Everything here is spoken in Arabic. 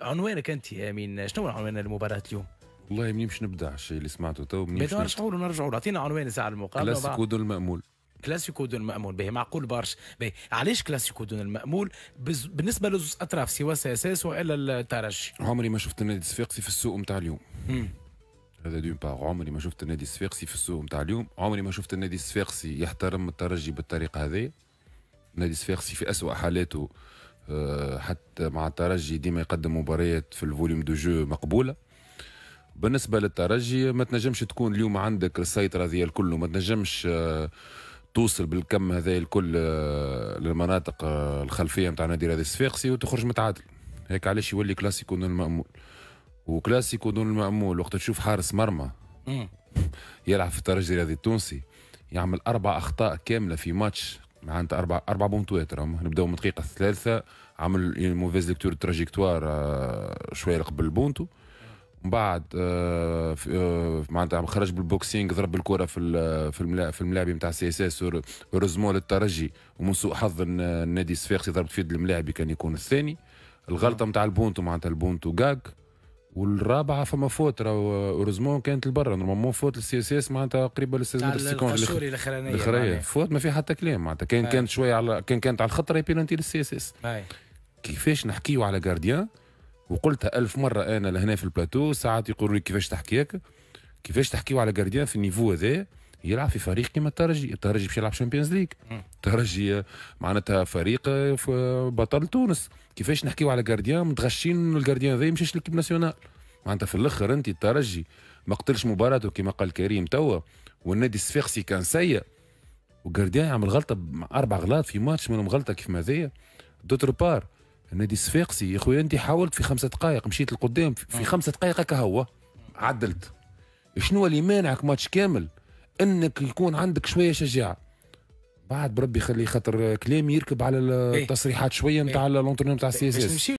عنوانك انت يا امين شنو عنوان المباراه اليوم؟ والله منين باش نبدا الشيء اللي سمعته تو منين باش نرجعوا نرجعوا اعطينا عنوان ساعه المقابله كلاسيكو دون المامول كلاسيكو دون المأمول باهي معقول برشا باهي علاش كلاسيكو دون المأمول بز... بالنسبه لزوز اطراف سواء ساساس والا الترجي عمري ما شفت النادي الصفاقسي في السوق نتاع اليوم هذا دون باغ عمري ما شفت النادي الصفاقسي في السوق نتاع اليوم عمري ما شفت النادي الصفاقسي يحترم الترجي بالطريقه هذه النادي الصفاقسي في أسوأ حالاته آه، حتى مع الترجي ديما يقدم مباريات في الفوليوم دو جو مقبوله بالنسبه للترجي ما تنجمش تكون اليوم عندك السيطره ديال الكل وما تنجمش آه، توصل بالكم هذا الكل آه، للمناطق الخلفيه نتاع نادي رياضي الصفاقسي وتخرج متعادل هيك علاش يولي كلاسيكو دون المامول وكلاسيكو دون المامول وقت تشوف حارس مرمى يلعب في الترجي الرياضي التونسي يعمل اربع اخطاء كامله في ماتش معناتها اربع اربع بونتوات راهم نبداو من الدقيقه الثالثه عمل يعني موفيز ليكتور تراجيكتوار آه، شويه قبل البونتو من بعد آه، آه، معناتها خرج بالبوكسينغ ضرب الكره في في الملاعب نتاع سي اس اس اوروزمون للترجي ومن سوء حظ النادي الصفاقسي ضربت في يد الملاعب كان يكون الثاني الغلطه نتاع نعم. البونتو معناتها البونتو كاك والرابعه فما فوت اوروزمون كانت لبرا نورمالمون فوت السي اس اس معناتها قريبه للاستاذ السيكون القشوري الاخرانيه فوت ما في حتى كلام معناتها كان كانت شويه على كان كانت على الخطره بينالتي للسي اس اس كيفاش نحكيو على جارديان وقلتها ألف مرة أنا لهنا في البلاتو ساعات يقولوا لي كيفاش تحكي هكا كيفاش تحكيو على جارديان في النيفو هذا يلعب في فريق كيما الترجي الترجي باش يلعب شامبيونز ليج الترجي معناتها فريق آه، في بطل تونس كيفاش نحكيو على جارديان متغشين انه الجارديان ذا يمشيش للكيب ناسيونال معناتها في الاخر انت الترجي ما قتلش مباراته كيما قال كريم توا والنادي الصفاقسي كان سيء وجارديان يعمل غلطه اربع غلط في ماتش منهم غلطه كيف ما ذي دوتر بار النادي الصفاقسي يا خويا انت حاولت في خمسة دقائق مشيت لقدام في خمسة دقائق هكا هو عدلت شنو اللي مانعك ماتش كامل انك يكون عندك شويه شجاعه بعد بربي خلي خاطر كلامي يركب على إيه. التصريحات شويه إيه. نتاع لونترنور نتاع السي إيه. اس اس